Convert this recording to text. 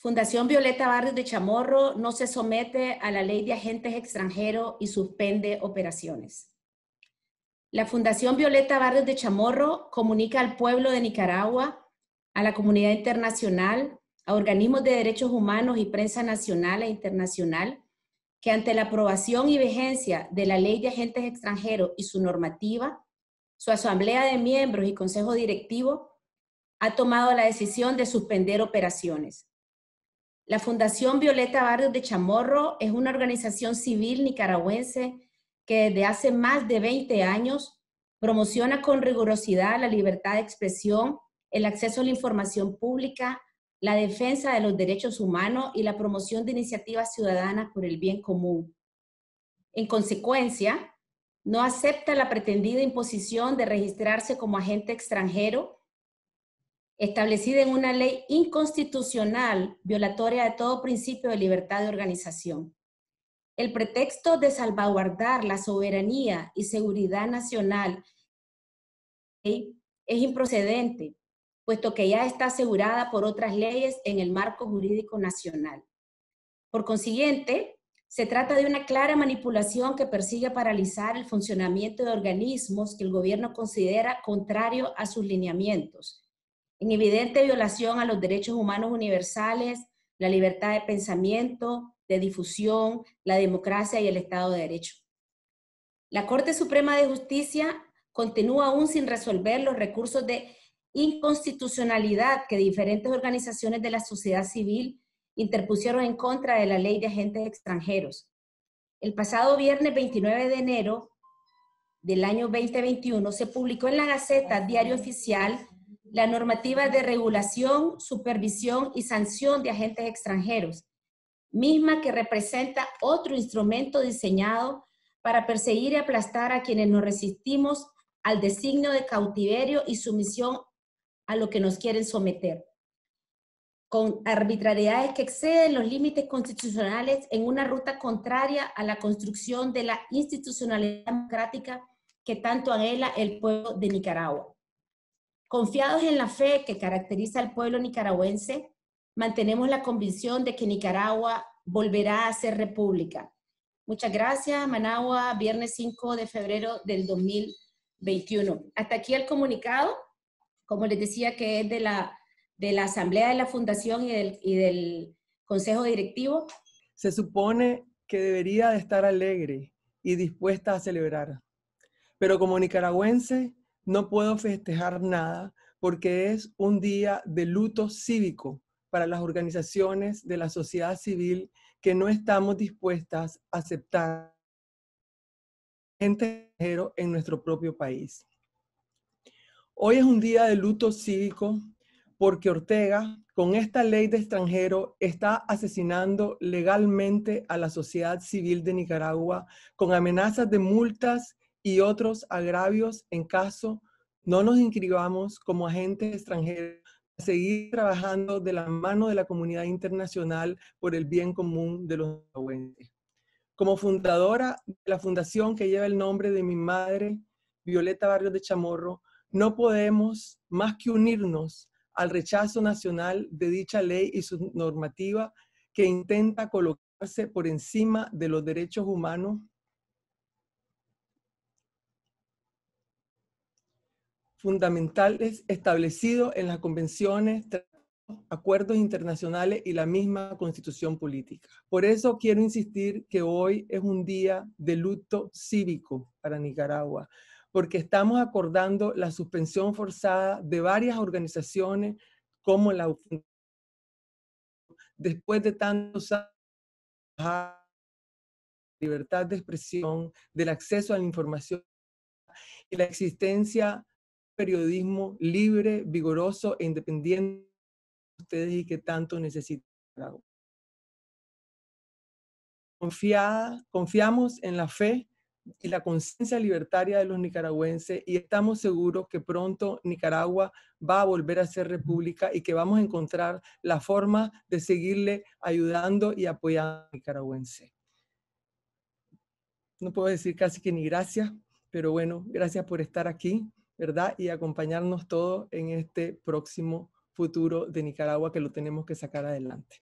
Fundación Violeta Barrios de Chamorro no se somete a la ley de agentes extranjeros y suspende operaciones. La Fundación Violeta Barrios de Chamorro comunica al pueblo de Nicaragua, a la comunidad internacional, a organismos de derechos humanos y prensa nacional e internacional que ante la aprobación y vigencia de la ley de agentes extranjeros y su normativa, su asamblea de miembros y consejo directivo ha tomado la decisión de suspender operaciones. La Fundación Violeta Barrios de Chamorro es una organización civil nicaragüense que desde hace más de 20 años promociona con rigurosidad la libertad de expresión, el acceso a la información pública, la defensa de los derechos humanos y la promoción de iniciativas ciudadanas por el bien común. En consecuencia, no acepta la pretendida imposición de registrarse como agente extranjero establecida en una ley inconstitucional violatoria de todo principio de libertad de organización. El pretexto de salvaguardar la soberanía y seguridad nacional es improcedente, puesto que ya está asegurada por otras leyes en el marco jurídico nacional. Por consiguiente, se trata de una clara manipulación que persigue paralizar el funcionamiento de organismos que el gobierno considera contrario a sus lineamientos en evidente violación a los derechos humanos universales, la libertad de pensamiento, de difusión, la democracia y el Estado de Derecho. La Corte Suprema de Justicia continúa aún sin resolver los recursos de inconstitucionalidad que diferentes organizaciones de la sociedad civil interpusieron en contra de la ley de agentes extranjeros. El pasado viernes 29 de enero del año 2021 se publicó en la Gaceta Diario Oficial la normativa de regulación, supervisión y sanción de agentes extranjeros, misma que representa otro instrumento diseñado para perseguir y aplastar a quienes nos resistimos al designio de cautiverio y sumisión a lo que nos quieren someter, con arbitrariedades que exceden los límites constitucionales en una ruta contraria a la construcción de la institucionalidad democrática que tanto anhela el pueblo de Nicaragua. Confiados en la fe que caracteriza al pueblo nicaragüense, mantenemos la convicción de que Nicaragua volverá a ser república. Muchas gracias, Managua, viernes 5 de febrero del 2021. Hasta aquí el comunicado, como les decía, que es de la, de la Asamblea de la Fundación y del, y del Consejo Directivo. Se supone que debería de estar alegre y dispuesta a celebrar, pero como nicaragüense no puedo festejar nada porque es un día de luto cívico para las organizaciones de la sociedad civil que no estamos dispuestas a aceptar gente en nuestro propio país. Hoy es un día de luto cívico porque Ortega, con esta ley de extranjero, está asesinando legalmente a la sociedad civil de Nicaragua con amenazas de multas y otros agravios en caso no nos inscribamos como agentes extranjeros a seguir trabajando de la mano de la comunidad internacional por el bien común de los nicaragüenses. Como fundadora de la fundación que lleva el nombre de mi madre, Violeta Barrios de Chamorro, no podemos más que unirnos al rechazo nacional de dicha ley y su normativa que intenta colocarse por encima de los derechos humanos fundamentales establecidos en las convenciones, acuerdos internacionales y la misma constitución política. Por eso quiero insistir que hoy es un día de luto cívico para Nicaragua, porque estamos acordando la suspensión forzada de varias organizaciones como la después de tantos años de libertad de expresión, del acceso a la información y la existencia periodismo libre, vigoroso e independiente de ustedes y que tanto necesitan. confiamos en la fe y la conciencia libertaria de los nicaragüenses y estamos seguros que pronto Nicaragua va a volver a ser república y que vamos a encontrar la forma de seguirle ayudando y apoyando a nicaragüense. No puedo decir casi que ni gracias, pero bueno, gracias por estar aquí. ¿verdad? Y acompañarnos todos en este próximo futuro de Nicaragua que lo tenemos que sacar adelante.